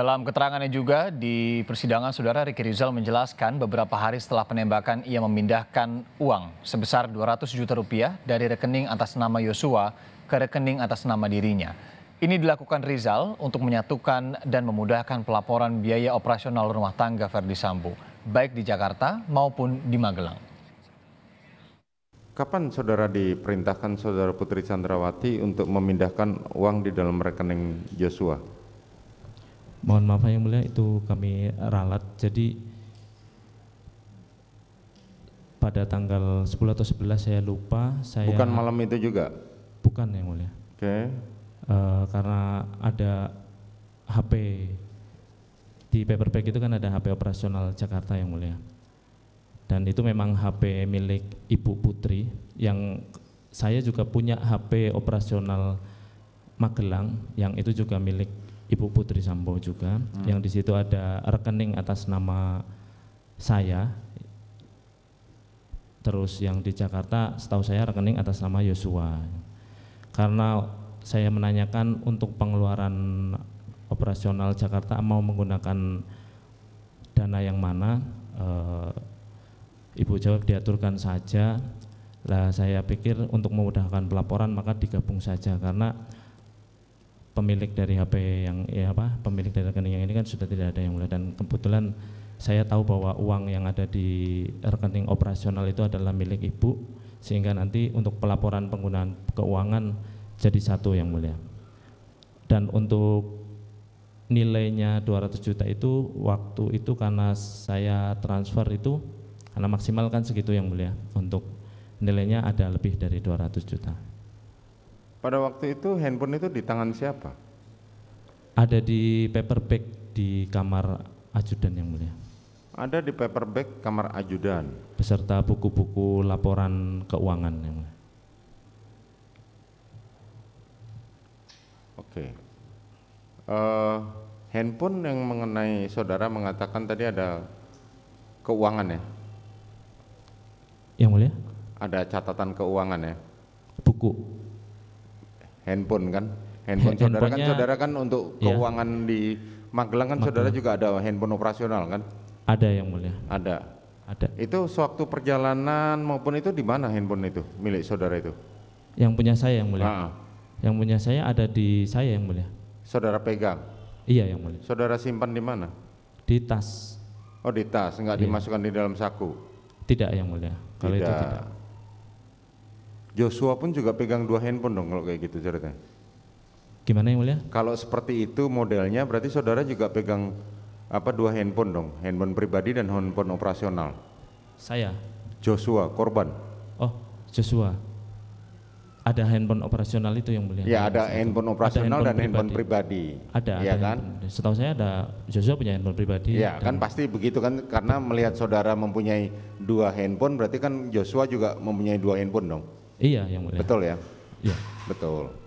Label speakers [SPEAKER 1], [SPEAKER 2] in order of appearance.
[SPEAKER 1] Dalam keterangannya juga di persidangan saudara Riki Rizal menjelaskan beberapa hari setelah penembakan ia memindahkan uang sebesar 200 juta rupiah dari rekening atas nama Yosua ke rekening atas nama dirinya. Ini dilakukan Rizal untuk menyatukan dan memudahkan pelaporan biaya operasional rumah tangga Verdi Sambo, baik di Jakarta maupun di Magelang. Kapan saudara diperintahkan saudara Putri Chandrawati untuk memindahkan uang di dalam rekening Joshua?
[SPEAKER 2] mohon maaf yang mulia itu kami ralat jadi pada tanggal 10 atau 11 saya lupa saya bukan malam
[SPEAKER 1] itu juga bukan yang mulia oke okay.
[SPEAKER 2] uh, eh, karena ada HP di paper bag itu kan ada HP operasional Jakarta yang mulia dan itu memang HP milik Ibu Putri yang saya juga punya HP operasional Magelang yang itu juga milik Ibu Putri Sambo juga, hmm. yang di situ ada rekening atas nama saya. Terus yang di Jakarta, setahu saya rekening atas nama Yosua. Karena saya menanyakan untuk pengeluaran operasional Jakarta mau menggunakan dana yang mana, e, Ibu jawab diaturkan saja. Lah saya pikir untuk memudahkan pelaporan maka digabung saja karena pemilik dari HP yang ya apa pemilik dari rekening yang ini kan sudah tidak ada yang mulia dan kebetulan saya tahu bahwa uang yang ada di rekening operasional itu adalah milik ibu sehingga nanti untuk pelaporan penggunaan keuangan jadi satu yang mulia dan untuk nilainya 200 juta itu waktu itu karena saya transfer itu karena maksimal kan segitu yang mulia untuk nilainya ada lebih dari 200 juta
[SPEAKER 1] pada waktu itu handphone itu di tangan siapa?
[SPEAKER 2] Ada di paper bag di kamar ajudan yang mulia.
[SPEAKER 1] Ada di paper bag kamar ajudan.
[SPEAKER 2] Beserta buku-buku laporan keuangan yang mulia.
[SPEAKER 1] Oke. Okay. Uh, eh, handphone yang mengenai saudara mengatakan tadi ada keuangan ya? Yang mulia? Ada catatan keuangan ya? Buku handphone kan handphone saudara kan saudara kan untuk iya. keuangan di Magelang kan saudara juga ada handphone operasional kan ada yang mulia ada ada itu sewaktu perjalanan maupun itu di mana handphone itu milik saudara itu
[SPEAKER 2] yang punya saya yang mulia ah. yang punya saya ada di saya yang mulia
[SPEAKER 1] saudara pegang iya yang mulia saudara simpan di mana di tas oh di tas nggak iya. dimasukkan di dalam saku
[SPEAKER 2] tidak yang mulia kalau tidak. itu tidak
[SPEAKER 1] Joshua pun juga pegang dua handphone dong kalau kayak gitu ceritanya. Gimana yang mulia? Kalau seperti itu modelnya berarti saudara juga pegang apa dua handphone dong, handphone pribadi dan handphone operasional. Saya. Joshua korban. Oh, Joshua. Ada
[SPEAKER 2] handphone operasional itu yang mulia. Ya, ada handphone operasional ada handphone dan
[SPEAKER 1] pribadi. handphone pribadi. Ada, ya ada kan? Handphone. Setahu saya ada Joshua punya handphone pribadi. Ya, kan pasti begitu kan karena melihat saudara mempunyai dua handphone berarti kan Joshua juga mempunyai dua handphone dong. Iya, yang mulia. Betul ya? Iya. Betul.